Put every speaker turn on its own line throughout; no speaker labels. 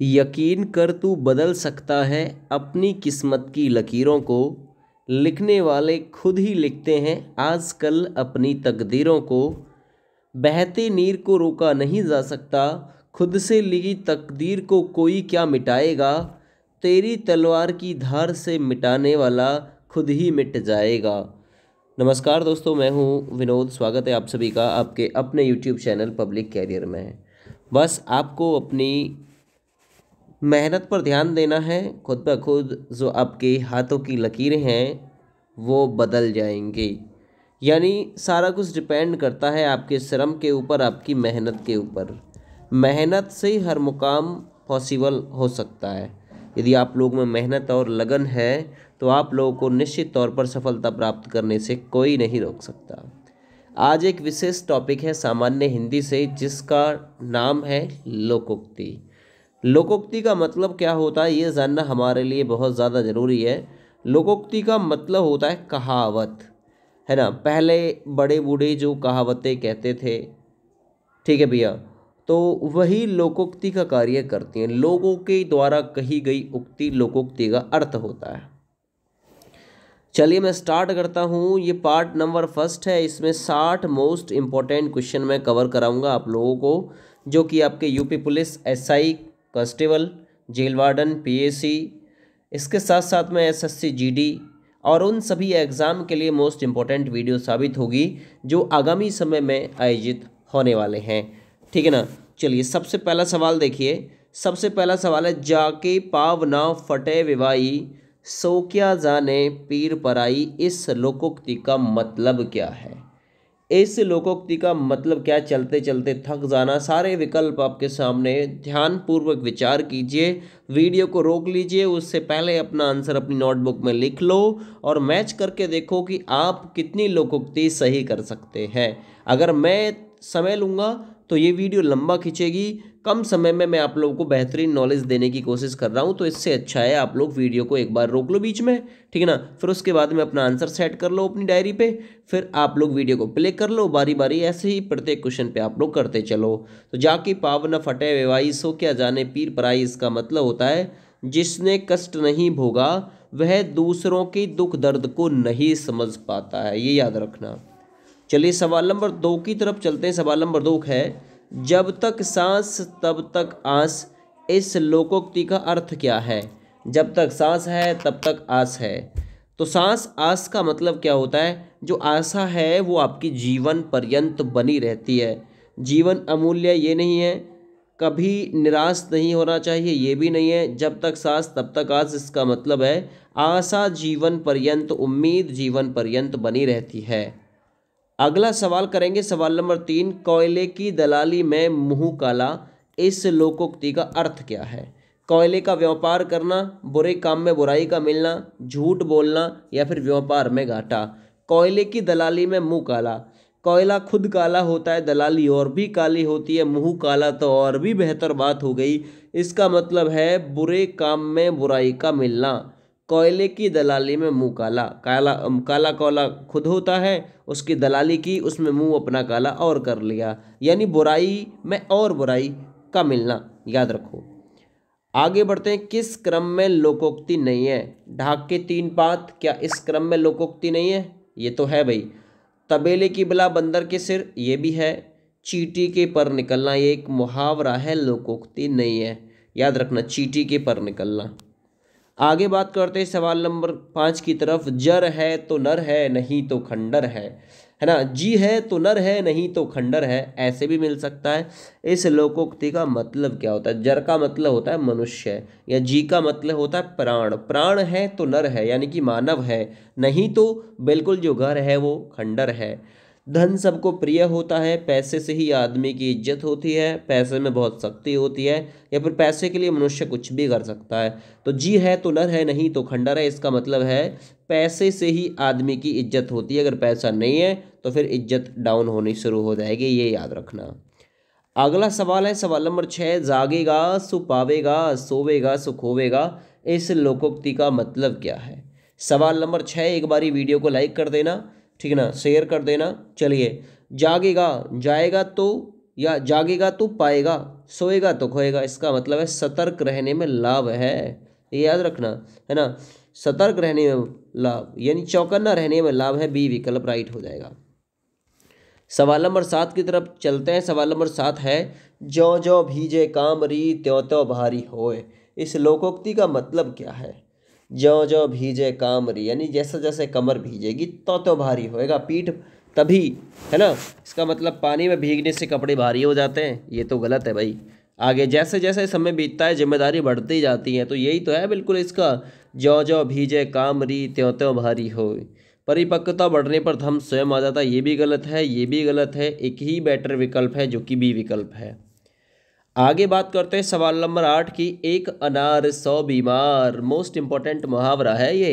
यकीन कर तू बदल सकता है अपनी किस्मत की लकीरों को लिखने वाले खुद ही लिखते हैं आजकल अपनी तकदीरों को बहते नीर को रोका नहीं जा सकता खुद से लिखी तकदीर को कोई क्या मिटाएगा तेरी तलवार की धार से मिटाने वाला खुद ही मिट जाएगा नमस्कार दोस्तों मैं हूं विनोद स्वागत है आप सभी का आपके अपने यूट्यूब चैनल पब्लिक कैरियर में बस आपको अपनी मेहनत पर ध्यान देना है खुद ब खुद जो आपके हाथों की लकीरें हैं वो बदल जाएंगी यानी सारा कुछ डिपेंड करता है आपके श्रम के ऊपर आपकी मेहनत के ऊपर मेहनत से ही हर मुकाम पॉसिबल हो सकता है यदि आप लोग में मेहनत और लगन है तो आप लोगों को निश्चित तौर पर सफलता प्राप्त करने से कोई नहीं रोक सकता आज एक विशेष टॉपिक है सामान्य हिंदी से जिसका नाम है लोकोक्ति लोकोक्ति का मतलब क्या होता है ये जानना हमारे लिए बहुत ज़्यादा ज़रूरी है लोकोक्ति का मतलब होता है कहावत है ना पहले बड़े बूढ़े जो कहावतें कहते थे ठीक है भैया तो वही लोकोक्ति का कार्य करती हैं लोगों के द्वारा कही गई उक्ति लोकोक्ति का अर्थ होता है चलिए मैं स्टार्ट करता हूँ ये पार्ट नंबर फर्स्ट है इसमें साठ मोस्ट इम्पॉर्टेंट क्वेश्चन मैं कवर कराऊँगा आप लोगों को जो कि आपके UP police SI constable jail warden P इसके साथ साथ में एसएससी जीडी और उन सभी एग्ज़ाम के लिए मोस्ट इम्पॉर्टेंट वीडियो साबित होगी जो आगामी समय में आयोजित होने वाले हैं ठीक है ना चलिए सबसे पहला सवाल देखिए सबसे पहला सवाल है जाके पाव ना फटे विवाई सो क्या जाने पीर पराई इस लोकोक्ति का मतलब क्या है इस लोकोक्ति का मतलब क्या चलते चलते थक जाना सारे विकल्प आपके सामने ध्यानपूर्वक विचार कीजिए वीडियो को रोक लीजिए उससे पहले अपना आंसर अपनी नोटबुक में लिख लो और मैच करके देखो कि आप कितनी लोकोक्ति सही कर सकते हैं अगर मैं समय लूँगा तो ये वीडियो लंबा खींचेगी कम समय में मैं आप लोगों को बेहतरीन नॉलेज देने की कोशिश कर रहा हूँ तो इससे अच्छा है आप लोग वीडियो को एक बार रोक लो बीच में ठीक है ना फिर उसके बाद में अपना आंसर सेट कर लो अपनी डायरी पे फिर आप लोग वीडियो को प्ले कर लो बारी बारी ऐसे ही प्रत्येक क्वेश्चन पे आप लोग करते चलो तो जाके पाव न फटे वेवाई सो क्या जाने पीर पराई इसका मतलब होता है जिसने कष्ट नहीं भोगा वह दूसरों के दुख दर्द को नहीं समझ पाता है ये याद रखना चलिए सवाल नंबर दो की तरफ चलते हैं सवाल नंबर दो है जब तक सांस तब तक आस इस लोकोक्ति का अर्थ क्या है जब तक सांस है तब तक आस है तो सांस आस का मतलब क्या होता है जो आशा है वो आपकी जीवन पर्यंत बनी रहती है जीवन अमूल्य ये नहीं है कभी निराश नहीं होना चाहिए ये भी नहीं है जब तक सांस तब तक आस इसका मतलब है आशा जीवन पर्यंत उम्मीद जीवन पर्यंत बनी रहती है अगला सवाल करेंगे सवाल नंबर तीन कोयले की दलाली में मुंह काला इस लोकोक्ति का अर्थ क्या है कोयले का व्यापार करना बुरे काम में बुराई का मिलना झूठ बोलना या फिर व्यापार में घाटा कोयले की दलाली में मुंह काला कोयला खुद काला होता है दलाली और भी काली होती है मुंह काला तो और भी बेहतर बात हो गई इसका मतलब है बुरे काम में बुराई का मिलना कोयले की दलाली में मुंह काला काला काला कोला खुद होता है उसकी दलाली की उसमें मुंह अपना काला और कर लिया यानी बुराई में और बुराई का मिलना याद रखो आगे बढ़ते हैं किस क्रम में लोकोक्ति नहीं है ढाक के तीन पात क्या इस क्रम में लोकोक्ति नहीं है ये तो है भाई तबेले की बिला बंदर के सिर ये भी है चीटी के पर निकलना ये एक मुहावरा है लोकोक्ति नहीं है याद रखना चीटी के पर निकलना आगे बात करते हैं सवाल नंबर पाँच की तरफ जर है तो नर है नहीं तो खंडर है है ना जी है तो नर है नहीं तो खंडर है ऐसे भी मिल सकता है इस लोकोक्ति का मतलब क्या होता है जर का मतलब होता है मनुष्य या जी का मतलब होता है प्राण प्राण है तो नर है यानी कि मानव है नहीं तो बिल्कुल जो घर है वो खंडर है धन सबको प्रिय होता है पैसे से ही आदमी की इज्जत होती है पैसे में बहुत शक्ति होती है या फिर पैसे के लिए मनुष्य कुछ भी कर सकता है तो जी है तो नर है नहीं तो खंडर है इसका मतलब है पैसे से ही आदमी की इज्जत होती है अगर पैसा नहीं है तो फिर इज्जत डाउन होनी शुरू हो जाएगी ये याद रखना अगला सवाल है सवाल नंबर छः जागेगा सुपावेगा पावेगा सोवेगा सुखोवेगा इस लोकोक्ति का मतलब क्या है सवाल नंबर छः एक बारी वीडियो को लाइक कर देना ठीक है ना शेयर कर देना चलिए जागेगा जाएगा तो या जागेगा तो पाएगा सोएगा तो खोएगा इसका मतलब है सतर्क रहने में लाभ है ये याद रखना है ना सतर्क रहने में लाभ यानी चौकन्ना रहने में लाभ है बी विकल्प राइट हो जाएगा सवाल नंबर सात की तरफ चलते हैं सवाल नंबर सात है जो जो भीजे कामरी त्यों त्यों भारी होए इस लोकोक्ति का मतलब क्या है ज्यो ज्यो भीजे कामरी यानी जैसे जैसे कमर भीजेगी तो तो भारी होएगा पीठ तभी है ना इसका मतलब पानी में भीगने से कपड़े भारी हो जाते हैं ये तो गलत है भाई आगे जैसे जैसे समय बीतता है जिम्मेदारी बढ़ती जाती है तो यही तो है बिल्कुल इसका ज्यो ज्यो भीजे कामरी त्यों त्यों भारी हो परिपक्वता बढ़ने पर धम स्वयं आ जाता है ये भी गलत है ये भी गलत है एक ही बेटर विकल्प है जो कि बी विकल्प है आगे बात करते हैं सवाल नंबर आठ की एक अनार सौ बीमार मोस्ट इम्पॉर्टेंट मुहावरा है ये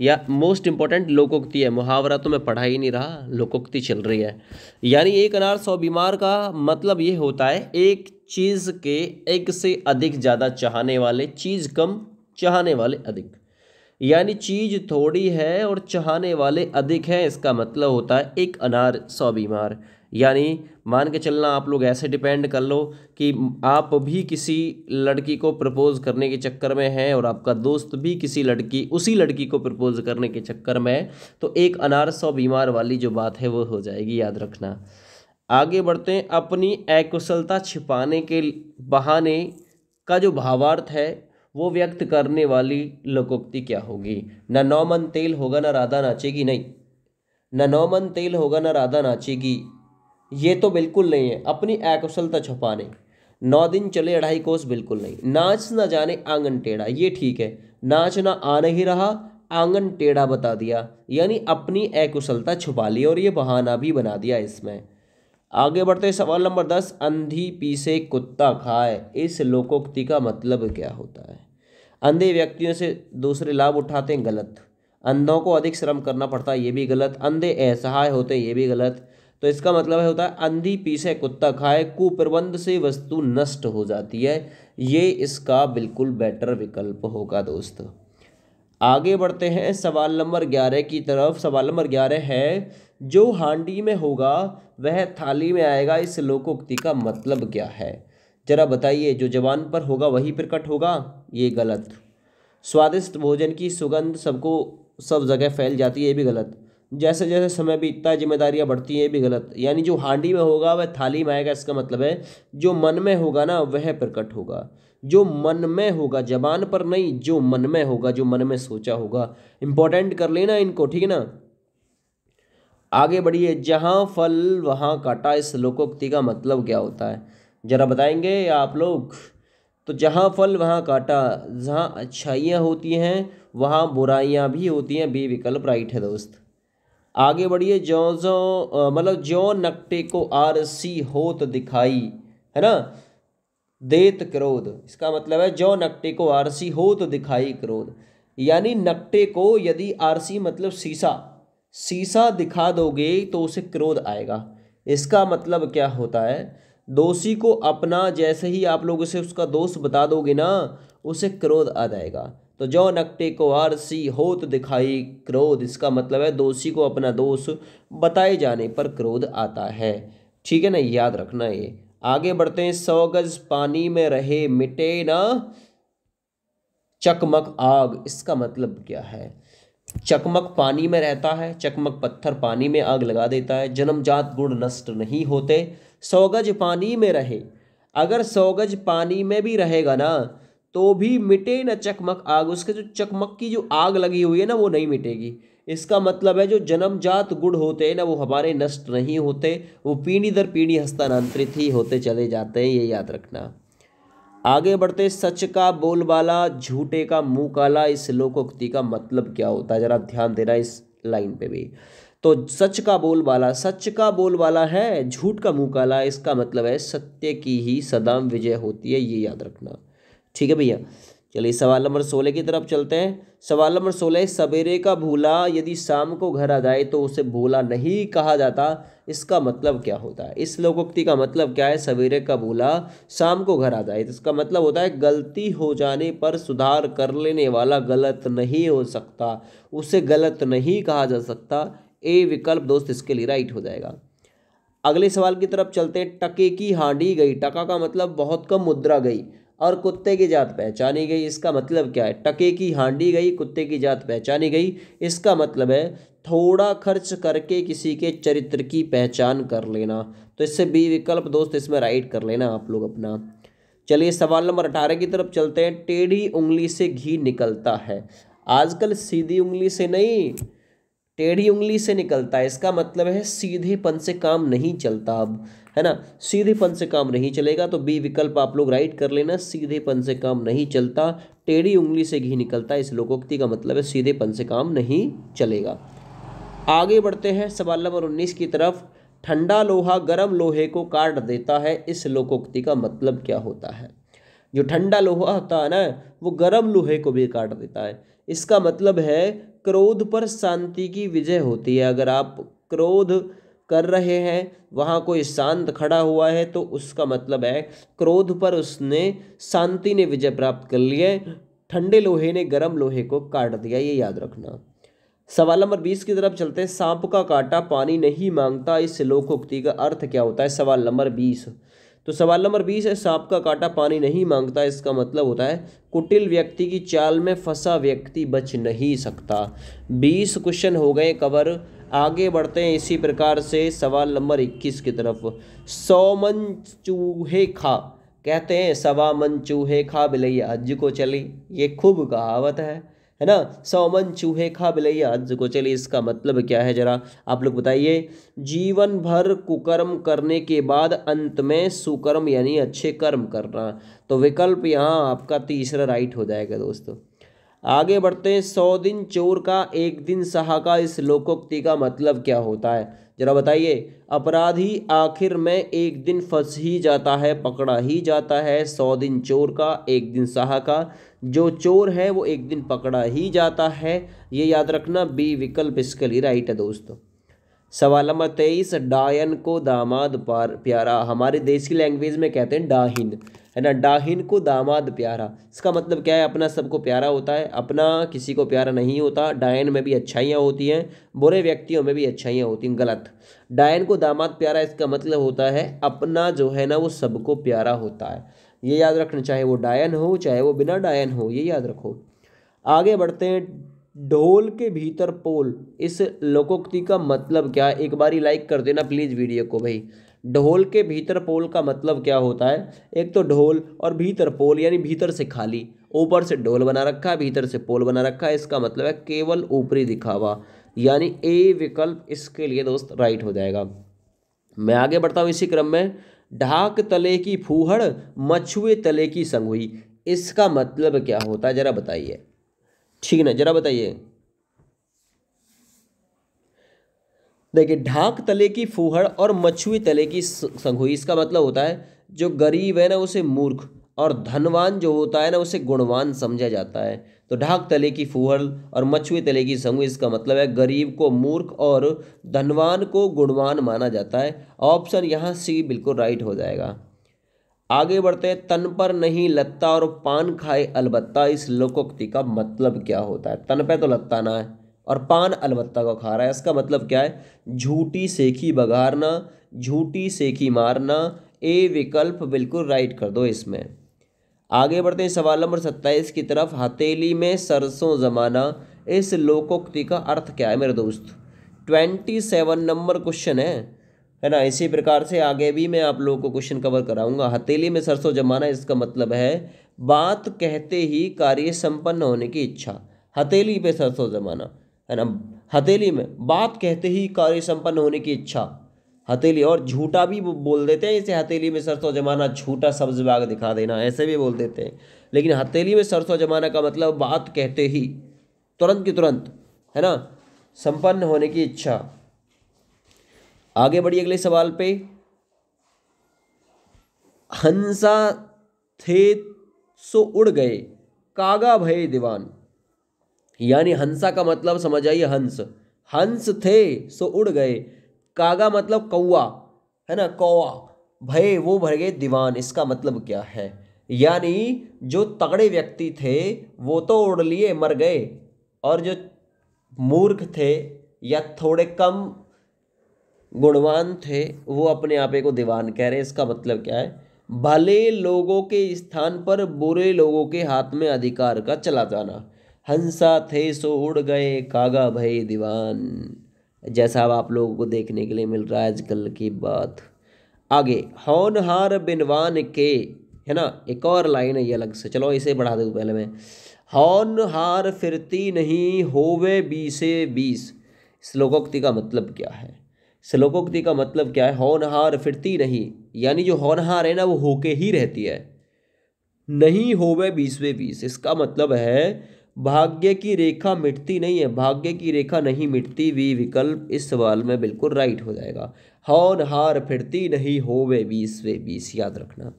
या मोस्ट इम्पॉर्टेंट लोकोक्ति है मुहावरा तो मैं पढ़ा ही नहीं रहा लोकोक्ति चल रही है यानी एक अनार सौ बीमार का मतलब ये होता है एक चीज़ के एक से अधिक ज़्यादा चाहने वाले चीज़ कम चाहने वाले अधिक यानी चीज़ थोड़ी है और चाहने वाले अधिक हैं इसका मतलब होता है एक अनार सौ बीमार यानी मान के चलना आप लोग ऐसे डिपेंड कर लो कि आप भी किसी लड़की को प्रपोज करने के चक्कर में हैं और आपका दोस्त भी किसी लड़की उसी लड़की को प्रपोज करने के चक्कर में है तो एक अनार सौ बीमार वाली जो बात है वो हो जाएगी याद रखना आगे बढ़ते हैं अपनी अकुशलता छिपाने के बहाने का जो भावार्थ है वो व्यक्त करने वाली लोकोक्ति क्या होगी न नौमन तेल होगा ना राधा नाचेगी नहीं न नौमन तेल होगा ना राधा नाचेगी ये तो बिल्कुल नहीं है अपनी अकुशलता छुपाने नौ दिन चले अढ़ाई कोस बिल्कुल नहीं नाच ना जाने आंगन टेढ़ा ये ठीक है नाच ना आ नहीं रहा आंगन टेढ़ा बता दिया यानी अपनी अकुशलता छुपा ली और ये बहाना भी बना दिया इसमें आगे बढ़ते सवाल नंबर दस अंधी पीसे कुत्ता खाए इस लोकोक्ति का मतलब क्या होता है अंधे व्यक्तियों से दूसरे लाभ उठाते हैं गलत अंधों को अधिक श्रम करना पड़ता है ये भी गलत अंधे असहाय होते ये भी गलत तो इसका मतलब है होता है अंधी पीसे कुत्ता खाए कुप्रबंध से वस्तु नष्ट हो जाती है ये इसका बिल्कुल बेटर विकल्प होगा दोस्त आगे बढ़ते हैं सवाल नंबर ग्यारह की तरफ सवाल नंबर ग्यारह है जो हांडी में होगा वह थाली में आएगा इस लोकोक्ति का मतलब क्या है जरा बताइए जो जवान पर होगा वही प्रकट होगा ये गलत स्वादिष्ट भोजन की सुगंध सबको सब जगह फैल जाती है ये भी गलत जैसे जैसे समय बीतता है जिम्मेदारियाँ बढ़ती हैं ये भी गलत यानी जो हांडी में होगा वह थाली में आएगा इसका मतलब है जो मन में होगा ना वह प्रकट होगा जो मन में होगा जबान पर नहीं जो मन में होगा जो मन में सोचा होगा इम्पोर्टेंट कर लेना इनको ठीक है ना आगे बढ़िए जहाँ फल वहाँ काटा इस लोकोक्ति का मतलब क्या होता है ज़रा बताएंगे आप लोग तो जहाँ फल वहाँ काटा जहाँ अच्छाइयाँ होती हैं वहाँ बुराइयाँ भी होती हैं बी विकल्प राइट है दोस्त आगे बढ़िए जो जो मतलब ज्यो नकटे को आरसी होत दिखाई है ना देत क्रोध इसका मतलब है जो नकटे को आरसी होत दिखाई क्रोध यानी नकटे को यदि आरसी मतलब सीसा सीसा दिखा दोगे तो उसे क्रोध आएगा इसका मतलब क्या होता है दोषी को अपना जैसे ही आप लोग उसे उसका दोष बता दोगे ना उसे क्रोध आ जाएगा तो जो नकटे को आरसी होत दिखाई क्रोध इसका मतलब है दोषी को अपना दोष बताए जाने पर क्रोध आता है ठीक है ना याद रखना ये आगे बढ़ते हैं सौ गज पानी में रहे मिटे ना चकमक आग इसका मतलब क्या है चकमक पानी में रहता है चकमक पत्थर पानी में आग लगा देता है जन्मजात गुण नष्ट नहीं होते सौ गज पानी में रहे अगर सौ गज पानी में भी रहेगा ना तो भी मिटे ना चकमक आग उसके जो चकमक की जो आग लगी हुई है ना वो नहीं मिटेगी इसका मतलब है जो जन्मजात गुण होते हैं ना वो हमारे नष्ट नहीं होते वो पीढ़ी दर पीढ़ी हस्तांतरित ही होते चले जाते हैं ये याद रखना आगे बढ़ते सच का बोलबाला झूठे का मुँह काला इस लोकोक्ति का मतलब क्या होता है ज़रा ध्यान देना इस लाइन पे भी तो सच का बोलबाला सच का बोलबाला है झूठ का मुँह काला इसका मतलब है सत्य की ही सदाम विजय होती है ये याद रखना ठीक है भैया चलिए सवाल नंबर सोलह की तरफ चलते हैं सवाल नंबर सोलह सवेरे का भूला यदि शाम को घर आ जाए तो उसे भूला नहीं कहा जाता इसका मतलब क्या होता है इस लोकोक्ति का मतलब क्या है सवेरे का भूला शाम को घर आ जाए तो इसका मतलब होता है गलती हो जाने पर सुधार कर लेने वाला गलत नहीं हो सकता उसे गलत नहीं कहा जा सकता ए विकल्प दोस्त इसके लिए राइट हो जाएगा अगले सवाल की तरफ चलते हैं टके की हांडी गई टका का मतलब बहुत कम मुद्रा गई और कुत्ते की जात पहचानी गई इसका मतलब क्या है टके की हांडी गई कुत्ते की जात पहचानी गई इसका मतलब है थोड़ा खर्च करके किसी के चरित्र की पहचान कर लेना तो इससे बी विकल्प दोस्त इसमें राइट कर लेना आप लोग अपना चलिए सवाल नंबर अठारह की तरफ चलते हैं टेढ़ी उंगली से घी निकलता है आजकल सीधी उंगली से नहीं टेढ़ी उंगली से निकलता है इसका मतलब है सीधेपन से काम नहीं चलता अब है ना सीधेपन से काम नहीं चलेगा तो बी विकल्प आप लोग राइट कर लेना सीधेपन से काम नहीं चलता टेढ़ी उंगली से घी निकलता इस लोकोक्ति का मतलब है सीधेपन से काम नहीं चलेगा आगे बढ़ते हैं सवाल नंबर उन्नीस की तरफ ठंडा लोहा गर्म लोहे को काट देता है इस लोकोक्ति का मतलब क्या होता है जो ठंडा लोहा होता है ना वो गर्म लोहे को भी काट देता है इसका मतलब है क्रोध पर शांति की विजय होती है अगर आप क्रोध कर रहे हैं वहाँ कोई शांत खड़ा हुआ है तो उसका मतलब है क्रोध पर उसने शांति ने विजय प्राप्त कर लिया ठंडे लोहे ने गर्म लोहे को काट दिया ये याद रखना सवाल नंबर बीस की तरफ चलते हैं सांप का कांटा पानी नहीं मांगता इस लोकोक्ति का अर्थ क्या होता है सवाल नंबर बीस तो सवाल नंबर बीस है सांप का कांटा पानी नहीं मांगता इसका मतलब होता है कुटिल व्यक्ति की चाल में फंसा व्यक्ति बच नहीं सकता बीस क्वेश्चन हो गए कवर आगे बढ़ते हैं इसी प्रकार से सवाल नंबर इक्कीस की तरफ सौमन चूहे खा कहते हैं सवा मन चूहे खा बिलैया अज को चली ये खूब कहावत है है ना सौ मन चूहे खा बिलैया अज को चली इसका मतलब क्या है जरा आप लोग बताइए जीवन भर कुकर्म करने के बाद अंत में सुकर्म यानी अच्छे कर्म करना तो विकल्प यहाँ आपका तीसरा राइट हो जाएगा दोस्तों आगे बढ़ते हैं सौ दिन चोर का एक दिन सहा का इस लोकोक्ति का मतलब क्या होता है जरा बताइए अपराधी आखिर में एक दिन फंस ही जाता है पकड़ा ही जाता है सौ दिन चोर का एक दिन सहा का जो चोर है वो एक दिन पकड़ा ही जाता है ये याद रखना बी विकल्प इसके लिए राइट है दोस्तों सवाल नंबर तेईस डायन को दामाद पार प्यारा हमारे की लैंग्वेज में कहते हैं डाहिन है ना डाहिन को दामाद प्यारा इसका मतलब क्या है अपना सबको प्यारा होता है अपना किसी को प्यारा नहीं होता डायन में भी अच्छाइयाँ होती हैं बुरे व्यक्तियों में भी अच्छाइयाँ होती हैं गलत डायन को दामाद प्यारा इसका मतलब होता है अपना जो है ना वो सबको प्यारा होता है ये याद रखना चाहे वो डायन हो चाहे वो बिना डायन हो ये याद रखो आगे बढ़ते हैं ढोल के भीतर पोल इस लोकोक्ति का मतलब क्या एक बारी लाइक कर देना प्लीज़ वीडियो को भाई ढोल के भीतर पोल का मतलब क्या होता है एक तो ढोल और भीतर पोल यानी भीतर से खाली ऊपर से ढोल बना रखा है भीतर से पोल बना रखा है इसका मतलब है केवल ऊपरी दिखावा यानी ए विकल्प इसके लिए दोस्त राइट हो जाएगा मैं आगे बढ़ता हूँ इसी क्रम में ढाक तले की फूहड़ मछुए तले की संगुई इसका मतलब क्या होता है ज़रा बताइए ठीक है ना ज़रा बताइए देखिए ढाक तले की फूहड़ और मछुए तले की संघुई इसका मतलब होता है जो गरीब है ना उसे मूर्ख और धनवान जो होता है ना उसे गुणवान समझा जाता है तो ढाक तले की फूहड़ और मछुए तले की संगु इसका मतलब है गरीब को मूर्ख और धनवान को गुणवान माना जाता है ऑप्शन यहाँ सी बिल्कुल राइट हो जाएगा आगे बढ़ते हैं तन पर नहीं लत्ता और पान खाए अलबत्ता इस लोकोक्ति का मतलब क्या होता है तन पे तो लत्ता ना है और पान अलबत्ता को खा रहा है इसका मतलब क्या है झूठी सेखी बघारना झूठी सेखी मारना ए विकल्प बिल्कुल राइट कर दो इसमें आगे बढ़ते हैं सवाल नंबर सत्ताईस की तरफ हथेली में सरसों जमाना इस लोकोक्ति का अर्थ क्या है मेरे दोस्त ट्वेंटी सेवन नंबर क्वेश्चन है है ना इसी प्रकार से आगे भी मैं आप लोगों को क्वेश्चन कवर कराऊंगा हथेली में सरसों जमाना इसका मतलब है बात कहते ही कार्य संपन्न होने की इच्छा हथेली पे सरसों जमाना है ना हथेली में बात कहते ही कार्य संपन्न होने की इच्छा हथेली और झूठा भी बोल देते हैं इसे हथेली में सरसों जमाना झूठा सब्ज बाग दिखा देना ऐसे भी बोल देते हैं लेकिन हथेली में सरसों जमाना का मतलब बात कहते ही तुरंत की तुरंत है ना संपन्न होने की इच्छा आगे बढ़िए अगले सवाल पे हंसा थे सो तो उड़ गए कागा भय दीवान यानी हंसा का मतलब समझ आइए हंस हंस थे सो उड़ गए कागा मतलब कौआ है ना कौआ भय वो भर गए दीवान इसका मतलब क्या है यानी जो तगड़े व्यक्ति थे वो तो उड़ लिए मर गए और जो मूर्ख थे या थोड़े कम गुणवान थे वो अपने आपे को दीवान कह रहे इसका मतलब क्या है भले लोगों के स्थान पर बुरे लोगों के हाथ में अधिकार का चला जाना हंसा थे सो उड़ गए कागा भय दीवान जैसा अब आप लोगों को देखने के लिए मिल रहा है आजकल की बात आगे होनहार बिनवान के है ना एक और लाइन है ये अलग से चलो इसे बढ़ा दूँ पहले मैं हॉन हार फिरती नहीं होवे बीसे बीस श्लोकोक्ति का मतलब क्या है श्लोकोक्ति का मतलब क्या है होनहार फिरती नहीं यानी जो होनहार है ना वो होके ही रहती है नहीं होवे बीसवे बीस इसका मतलब है भाग्य की रेखा मिटती नहीं है भाग्य की रेखा नहीं मिटती वी विकल्प इस सवाल में बिल्कुल राइट हो जाएगा हॉन हार फिरती नहीं हो वे बीस वे बीस याद रखना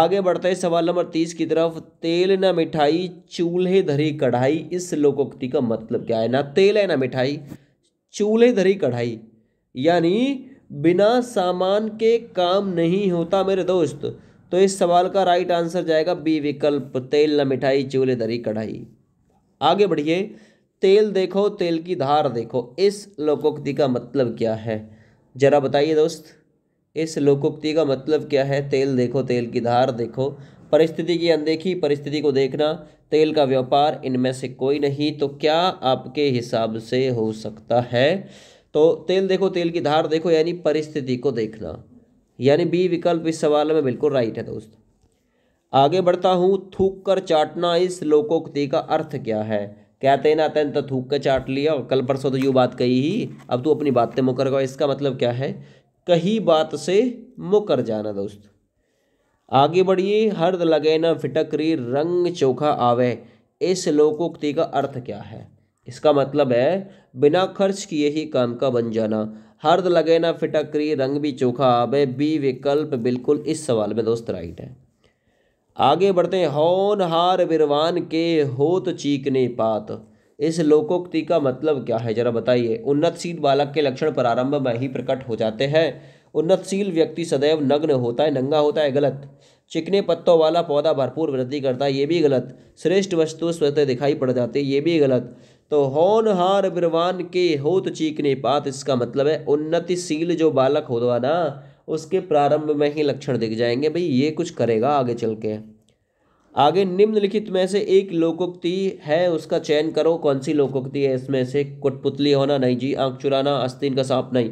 आगे बढ़ते हैं सवाल नंबर तीस की तरफ तेल ना मिठाई चूल्हे धरी कढ़ाई इस लोकोक्ति का मतलब क्या है ना तेल है ना मिठाई चूल्हे धरी कढ़ाई यानी बिना सामान के काम नहीं होता मेरे दोस्त तो इस सवाल का राइट आंसर जाएगा बी विकल्प तेल न मिठाई चूल्हे दरी कढ़ाई आगे बढ़िए तेल देखो तेल की धार देखो इस लोकोक्ति का मतलब क्या है जरा बताइए दोस्त इस लोकोक्ति का मतलब क्या है तेल देखो तेल की धार देखो परिस्थिति की अनदेखी परिस्थिति को देखना तेल का व्यापार इनमें से कोई नहीं तो क्या आपके हिसाब से हो सकता है तो तेल देखो तेल की धार देखो यानी परिस्थिति को देखना यानी बी विकल्प इस सवाल में बिल्कुल राइट है दोस्त आगे बढ़ता हूँ थूक कर चाटना इस लोकोक्ति का अर्थ क्या है कहते हैं ना तेन तो थूक कर चाट लिया कल परसों तो यू बात कही ही अब तू अपनी बात मुकर गया इसका मतलब क्या है कही बात से मुकर जाना दोस्त आगे बढ़िए हर्द लगे ना फिटक री रंग चोखा आवे इस लोकोक्ति का अर्थ क्या है इसका मतलब है बिना खर्च किए ही काम का बन जाना हर्द लगे ना फिटकरी रंग भी चोखा आवे बी विकल्प बिल्कुल इस सवाल में दोस्त राइट है आगे बढ़ते हैं हार विरवान के तो चीकने पात इस लोकोक्ति का मतलब क्या है जरा बताइए उन्नतशील बालक के लक्षण प्रारंभ में ही प्रकट हो जाते हैं उन्नतशील व्यक्ति सदैव नग्न होता है नंगा होता है गलत चिकने पत्तों वाला पौधा भरपूर वृद्धि करता है ये भी गलत श्रेष्ठ वस्तु स्वतः दिखाई पड़ जाती है ये भी गलत तो होनहार विरवान के होत चीकने पात इसका मतलब है उन्नतिशील जो बालक होगा ना उसके प्रारंभ में ही लक्षण दिख जाएंगे भाई ये कुछ करेगा आगे चल के आगे निम्नलिखित में से एक लोकोक्ति है उसका चयन करो कौन सी लोकोक्ति है इसमें से कुटपुतली होना नहीं जी आंख चुराना अस्तिन का सांप नहीं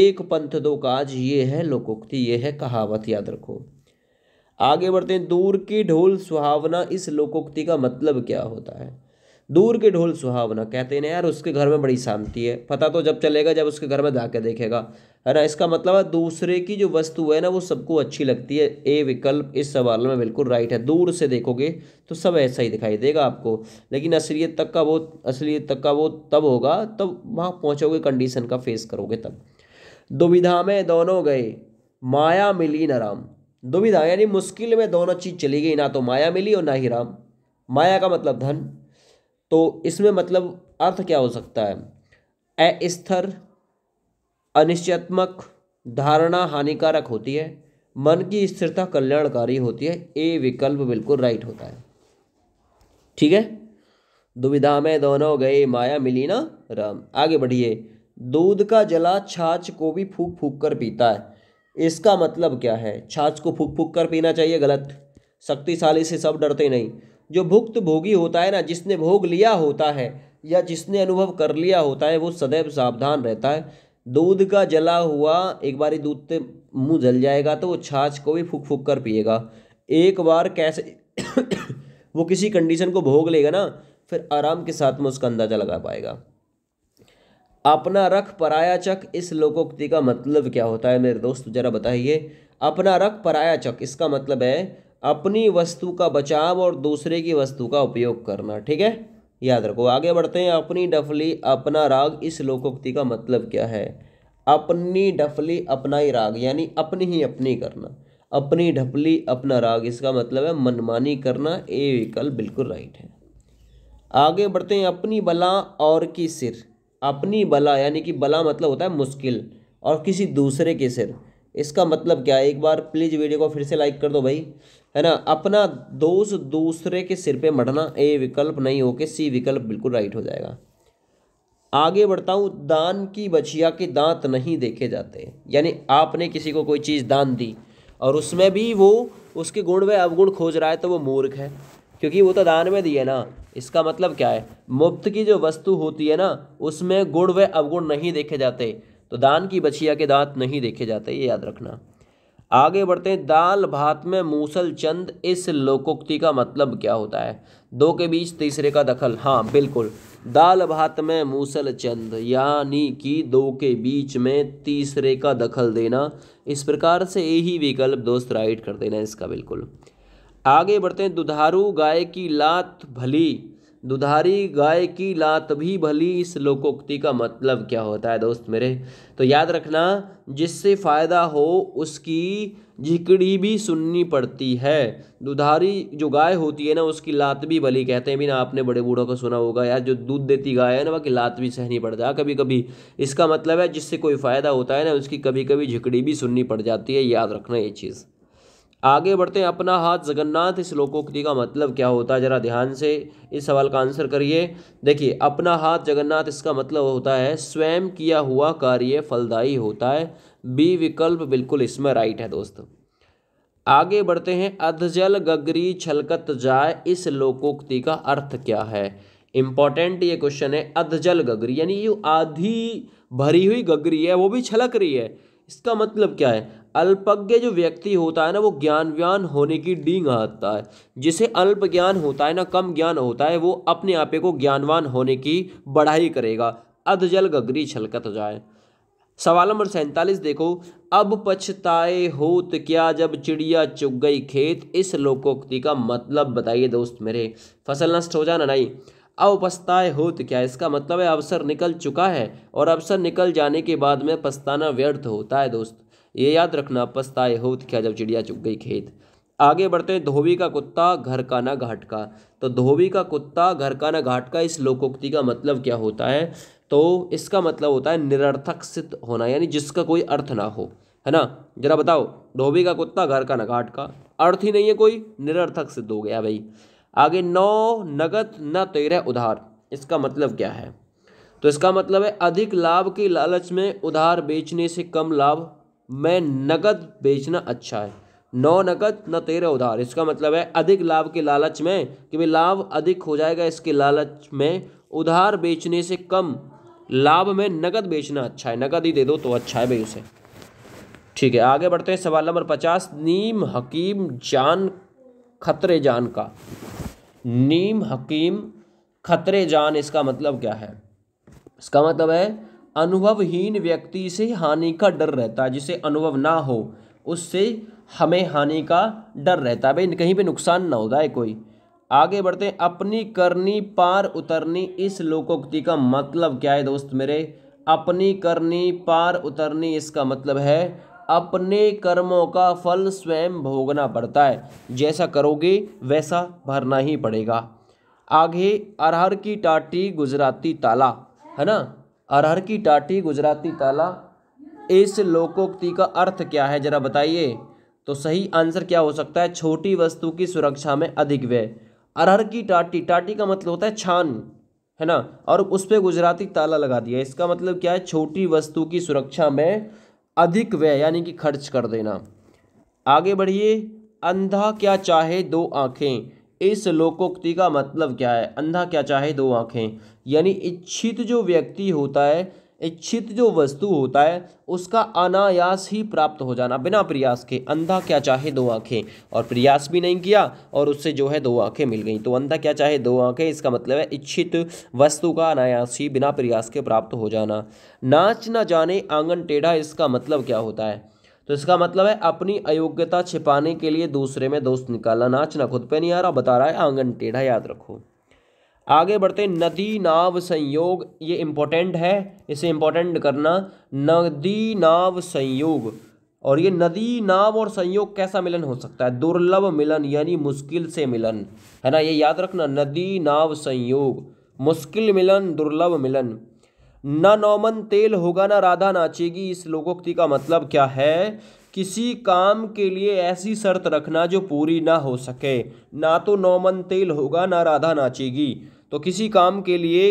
एक पंथ दो काज ये है लोकोक्ति ये है कहावत याद रखो आगे बढ़ते हैं दूर की ढोल सुहावना इस लोकोक्ति का मतलब क्या होता है दूर के ढोल सुहावना कहते हैं ना यार उसके घर में बड़ी शांति है पता तो जब चलेगा जब उसके घर में जाके देखेगा है ना इसका मतलब है दूसरे की जो वस्तु है ना वो सबको अच्छी लगती है ए विकल्प इस सवाल में बिल्कुल राइट है दूर से देखोगे तो सब ऐसा ही दिखाई देगा आपको लेकिन असलियत तक का वो असलियत तक का वो तब होगा तब वहाँ पहुँचोगे कंडीशन का फेस करोगे तब दुविधा में दोनों गए माया मिली न राम दुविधा यानी मुश्किल में दोनों चीज़ चली गई ना तो माया मिली और ना ही राम माया का मतलब धन तो इसमें मतलब अर्थ क्या हो सकता है अस्थिर अनिश्चयात्मक धारणा हानिकारक होती है मन की स्थिरता कल्याणकारी होती है ए विकल्प बिल्कुल राइट होता है ठीक है दुविधा में दोनों गए माया मिली ना राम आगे बढ़िए दूध का जला छाछ को भी फूक फूक कर पीता है इसका मतलब क्या है छाछ को फूक फूक कर पीना चाहिए गलत शक्तिशाली से सब डरते नहीं जो भुक्त भोगी होता है ना जिसने भोग लिया होता है या जिसने अनुभव कर लिया होता है वो सदैव सावधान रहता है दूध का जला हुआ एक बार ही दूध से मुँह जल जाएगा तो वो छाछ को भी फूक फूक कर पिएगा एक बार कैसे वो किसी कंडीशन को भोग लेगा ना फिर आराम के साथ में उसका अंदाज़ा लगा पाएगा अपना रख पराया चक इस लोकोक्ति का मतलब क्या होता है मेरे दोस्त ज़रा बताइए अपना रख पराया चक इसका मतलब है अपनी वस्तु का बचाव और दूसरे की वस्तु का उपयोग करना ठीक है याद रखो आगे बढ़ते हैं अपनी डफली अपना राग इस लोकोक्ति का मतलब क्या है अपनी डफली अपना ही राग यानी अपनी ही अपनी करना अपनी ढफली अपना राग इसका मतलब है मनमानी करना ए विकल्प बिल्कुल राइट है आगे बढ़ते हैं अपनी बला और की सिर अपनी बला यानी कि बला मतलब होता है मुश्किल और किसी दूसरे के सिर इसका मतलब क्या है एक बार प्लीज़ वीडियो को फिर से लाइक कर दो भाई है ना अपना दोष दूसरे के सिर पे मरना ए विकल्प नहीं होके सी विकल्प बिल्कुल राइट हो जाएगा आगे बढ़ता हूँ दान की बछिया के दांत नहीं देखे जाते यानी आपने किसी को कोई चीज़ दान दी और उसमें भी वो उसके गुण व अवगुण खोज रहा है तो वो मूर्ख है क्योंकि वो तो दान में दिए ना इसका मतलब क्या है मुफ्त की जो वस्तु होती है ना उसमें गुण व अवगुण नहीं देखे जाते तो दान की बछिया के दांत नहीं देखे जाते ये याद रखना आगे बढ़ते हैं दाल भात में मूसल चंद इस लोकोक्ति का मतलब क्या होता है दो के बीच तीसरे का दखल हाँ बिल्कुल दाल भात में मूसल चंद यानी कि दो के बीच में तीसरे का दखल देना इस प्रकार से यही विकल्प दोस्त राइट कर देना इसका बिल्कुल आगे बढ़ते हैं दुधारू गाय की लात भली दुधारी गाय की लात भी भली इस लोकोक्ति का मतलब क्या होता है दोस्त मेरे तो याद रखना जिससे फ़ायदा हो उसकी झिकड़ी भी सुननी पड़ती है दुधारी जो गाय होती है ना उसकी लात भी भली कहते हैं भी ना आपने बड़े बूढ़ों को सुना होगा यार जो दूध देती गाय है ना की लात भी सहनी पड़ जाए कभी कभी इसका मतलब है जिससे कोई फ़ायदा होता है ना उसकी कभी कभी झिकड़ी भी सुननी पड़ जाती है याद रखना ये चीज़ आगे बढ़ते हैं अपना हाथ जगन्नाथ इस लोकोक्ति का मतलब क्या होता है जरा ध्यान से इस सवाल का आंसर करिए देखिए अपना हाथ जगन्नाथ इसका मतलब होता है स्वयं किया हुआ कार्य फलदायी होता है बी विकल्प बिल्कुल इसमें राइट है दोस्तों आगे बढ़ते हैं अधजल गगरी छलकत जाए इस लोकोक्ति का अर्थ क्या है इंपॉर्टेंट ये क्वेश्चन है अधजल गगरी यानी जो आधी भरी हुई गगरी है वो भी छलक रही है इसका मतलब क्या है अल्पज्ञ जो व्यक्ति होता है ना वो व्यान होने की डींग आता है जिसे अल्प ज्ञान होता है ना कम ज्ञान होता है वो अपने आपे को ज्ञानवान होने की बढ़ाई करेगा अधजल गगरी छलकत जाए सवाल नंबर सैंतालीस देखो अब पछताए होत क्या जब चिड़िया चुग गई खेत इस लोकोक्ति का मतलब बताइए दोस्त मेरे फसल नष्ट हो जाना नहीं अब पछताए होत क्या इसका मतलब है अवसर निकल चुका है और अवसर निकल जाने के बाद में पछताना व्यर्थ होता है दोस्त ये याद रखना पछताए तो क्या जब चिड़िया चुग गई खेत आगे बढ़ते हैं धोबी का कुत्ता घर का ना घाट का तो धोबी का कुत्ता घर का ना घाट का इस लोकोक्ति का मतलब क्या होता है तो इसका मतलब होता है निरर्थक सिद्ध होना यानी जिसका कोई अर्थ ना हो है ना जरा बताओ धोबी का कुत्ता घर का ना घाट का अर्थ ही नहीं है कोई निरर्थक सिद्ध हो गया भाई आगे नौ नगद न तेरह उधार इसका मतलब क्या है तो इसका मतलब है अधिक लाभ की लालच में उधार बेचने से कम लाभ में नकद बेचना अच्छा है नौ नकद न तेरह उधार इसका मतलब है अधिक लाभ के लालच में कि भाई लाभ अधिक हो जाएगा इसके लालच में उधार बेचने से कम लाभ में नकद बेचना अच्छा है नकद ही दे दो तो अच्छा है भाई उसे ठीक है आगे बढ़ते हैं सवाल नंबर पचास नीम हकीम जान खतरे जान का नीम हकीम खतरे जान इसका मतलब क्या है इसका मतलब है अनुभवहीन व्यक्ति से हानि का डर रहता है जिसे अनुभव ना हो उससे हमें हानि का डर रहता है भाई कहीं पे नुकसान ना हो जाए कोई आगे बढ़ते हैं अपनी करनी पार उतरनी इस लोकोक्ति का मतलब क्या है दोस्त मेरे अपनी करनी पार उतरनी इसका मतलब है अपने कर्मों का फल स्वयं भोगना पड़ता है जैसा करोगे वैसा भरना ही पड़ेगा आगे अरहर की टाटी गुजराती ताला है ना अरहर की टाटी गुजराती ताला इस लोकोक्ति का अर्थ क्या है जरा बताइए तो सही आंसर क्या हो सकता है छोटी वस्तु की सुरक्षा में अधिक व्यय अरहर की टाटी टाटी का मतलब होता है छान है ना और उस पर गुजराती ताला लगा दिया इसका मतलब क्या है छोटी वस्तु की सुरक्षा में अधिक व्यय यानी कि खर्च कर देना आगे बढ़िए अंधा क्या चाहे दो आँखें इस लोकोक्ति का मतलब क्या है अंधा क्या चाहे दो आँखें यानी इच्छित जो व्यक्ति होता है इच्छित जो वस्तु होता है उसका अनायास ही प्राप्त हो जाना बिना प्रयास के अंधा क्या चाहे दो आँखें और प्रयास भी नहीं किया और उससे जो है दो आँखें मिल गई तो अंधा क्या चाहे दो आँखें इसका मतलब है इच्छित वस्तु का अनायास ही बिना प्रयास के प्राप्त हो जाना नाच ना जाने आंगन टेढ़ा इसका मतलब क्या होता है तो इसका मतलब है अपनी अयोग्यता छिपाने के लिए दूसरे में दोस्त निकाला नाचना खुद पे नहीं आ रहा बता रहा है आंगन टेढ़ा याद रखो आगे बढ़ते नदी नाव संयोग ये इम्पोर्टेंट है इसे इम्पोर्टेंट करना नदी नाव संयोग और ये नदी नाव और संयोग कैसा मिलन हो सकता है दुर्लभ मिलन यानी मुश्किल से मिलन है ना ये याद रखना नदी नाव संयोग मुश्किल मिलन दुर्लभ मिलन ना नौमन तेल होगा ना राधा नाचेगी इस लोकोक्ति का मतलब क्या है किसी काम के लिए ऐसी शर्त रखना जो पूरी ना हो सके ना तो नौमन तेल होगा ना राधा नाचेगी तो किसी काम के लिए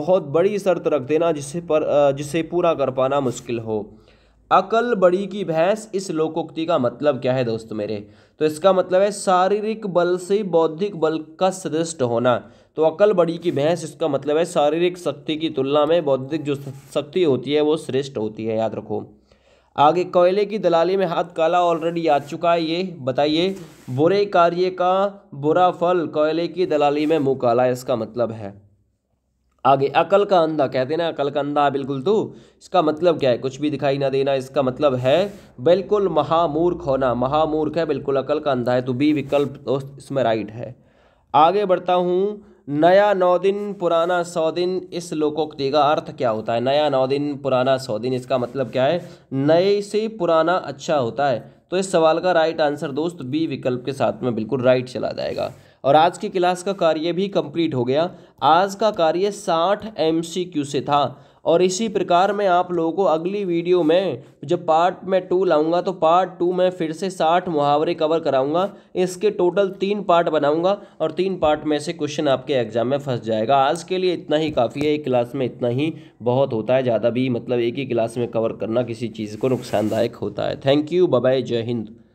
बहुत बड़ी शर्त रख देना जिससे पर जिसे पूरा कर पाना मुश्किल हो अकल बड़ी की भैंस इस लोकोक्ति का मतलब क्या है दोस्त मेरे तो इसका मतलब है शारीरिक बल से बौद्धिक बल का सदृष्ट होना तो अकल बड़ी की भैंस इसका मतलब है शारीरिक शक्ति की तुलना में बौद्धिक जो शक्ति होती है वो श्रेष्ठ होती है याद रखो आगे कोयले की दलाली में हाथ काला ऑलरेडी आ चुका है ये बताइए बुरे कार्य का बुरा फल कोयले की दलाली में मुँह काला इसका मतलब है आगे अकल का अंधा कहते हैं ना अकल का अंधा बिल्कुल तो इसका मतलब क्या है कुछ भी दिखाई ना देना इसका मतलब है बिल्कुल महामूर्ख होना महामूर्ख है बिल्कुल अकल का अंधा है तो बी विकल्प दोस्त इसमें राइट है आगे बढ़ता हूँ नया नौ दिन पुराना सौ दिन इस लोकोक्ति का अर्थ क्या होता है नया नौ दिन पुराना सौ दिन इसका मतलब क्या है नए से पुराना अच्छा होता है तो इस सवाल का राइट आंसर दोस्त बी विकल्प के साथ में बिल्कुल राइट चला जाएगा और आज की क्लास का कार्य भी कंप्लीट हो गया आज का कार्य साठ एम से था और इसी प्रकार मैं आप लोगों को अगली वीडियो में जब पार्ट में टू लाऊंगा तो पार्ट टू में फिर से साठ मुहावरे कवर कराऊंगा इसके टोटल तीन पार्ट बनाऊंगा और तीन पार्ट में से क्वेश्चन आपके एग्जाम में फंस जाएगा आज के लिए इतना ही काफ़ी है एक क्लास में इतना ही बहुत होता है ज़्यादा भी मतलब एक ही क्लास में कवर करना किसी चीज़ को नुकसानदायक होता है थैंक यू बाय जय हिंद